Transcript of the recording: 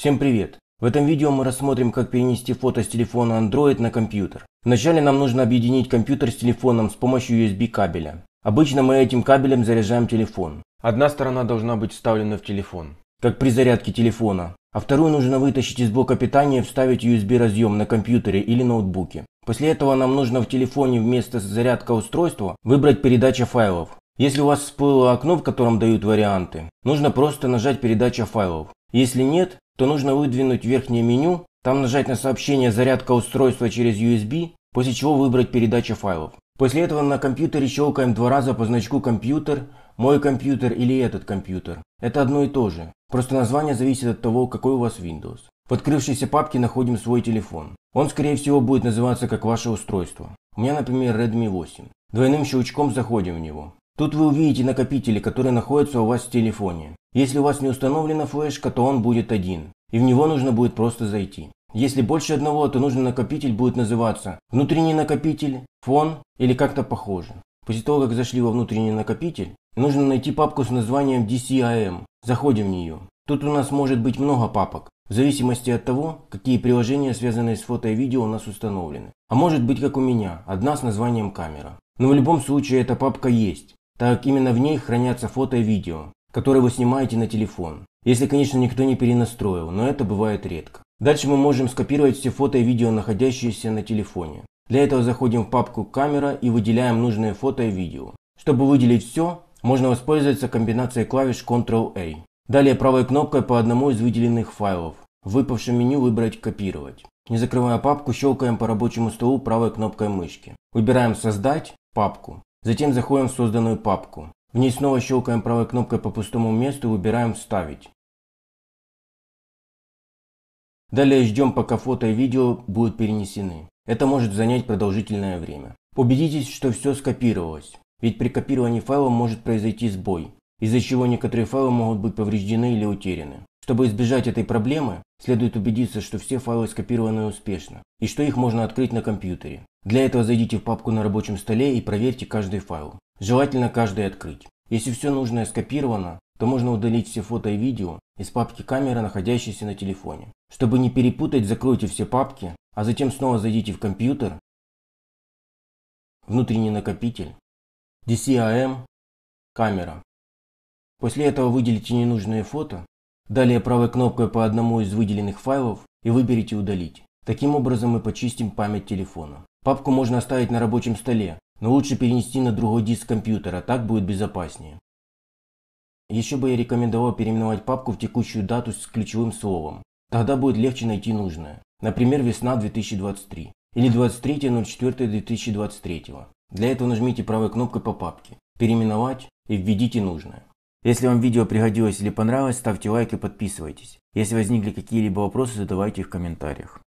Всем привет! В этом видео мы рассмотрим, как перенести фото с телефона Android на компьютер. Вначале нам нужно объединить компьютер с телефоном с помощью USB кабеля. Обычно мы этим кабелем заряжаем телефон. Одна сторона должна быть вставлена в телефон, как при зарядке телефона, а вторую нужно вытащить из блока питания и вставить USB разъем на компьютере или ноутбуке. После этого нам нужно в телефоне вместо зарядка устройства выбрать передача файлов. Если у вас всплыло окно, в котором дают варианты, нужно просто нажать передача файлов. Если нет, то нужно выдвинуть верхнее меню, там нажать на сообщение «Зарядка устройства через USB», после чего выбрать «Передача файлов». После этого на компьютере щелкаем два раза по значку «Компьютер», «Мой компьютер» или «Этот компьютер». Это одно и то же, просто название зависит от того, какой у вас Windows. В открывшейся папке находим свой телефон. Он, скорее всего, будет называться как ваше устройство. У меня, например, Redmi 8. Двойным щелчком заходим в него. Тут вы увидите накопители, которые находятся у вас в телефоне. Если у вас не установлена флешка, то он будет один, и в него нужно будет просто зайти. Если больше одного, то нужный накопитель будет называться внутренний накопитель, фон или как-то похоже. После того, как зашли во внутренний накопитель, нужно найти папку с названием DCIM. Заходим в нее. Тут у нас может быть много папок, в зависимости от того, какие приложения, связанные с фото и видео, у нас установлены. А может быть, как у меня, одна с названием камера. Но в любом случае эта папка есть так именно в ней хранятся фото и видео, которые вы снимаете на телефон. Если, конечно, никто не перенастроил, но это бывает редко. Дальше мы можем скопировать все фото и видео, находящиеся на телефоне. Для этого заходим в папку «Камера» и выделяем нужное фото и видео. Чтобы выделить все, можно воспользоваться комбинацией клавиш Ctrl-A. Далее правой кнопкой по одному из выделенных файлов. В выпавшем меню выбрать «Копировать». Не закрывая папку, щелкаем по рабочему столу правой кнопкой мышки. Выбираем «Создать» папку. Затем заходим в созданную папку. В ней снова щелкаем правой кнопкой по пустому месту и выбираем «Вставить». Далее ждем, пока фото и видео будут перенесены. Это может занять продолжительное время. Убедитесь, что все скопировалось. Ведь при копировании файла может произойти сбой, из-за чего некоторые файлы могут быть повреждены или утеряны. Чтобы избежать этой проблемы, следует убедиться, что все файлы скопированы успешно и что их можно открыть на компьютере. Для этого зайдите в папку на рабочем столе и проверьте каждый файл. Желательно каждый открыть. Если все нужное скопировано, то можно удалить все фото и видео из папки камеры, находящейся на телефоне. Чтобы не перепутать, закройте все папки, а затем снова зайдите в компьютер, внутренний накопитель, DCAM, камера. После этого выделите ненужные фото, далее правой кнопкой по одному из выделенных файлов и выберите «Удалить». Таким образом мы почистим память телефона. Папку можно оставить на рабочем столе, но лучше перенести на другой диск компьютера, так будет безопаснее. Еще бы я рекомендовал переименовать папку в текущую дату с ключевым словом. Тогда будет легче найти нужное. Например, весна 2023 или 23.04.2023. Для этого нажмите правой кнопкой по папке «Переименовать» и введите нужное. Если вам видео пригодилось или понравилось, ставьте лайк и подписывайтесь. Если возникли какие-либо вопросы, задавайте их в комментариях.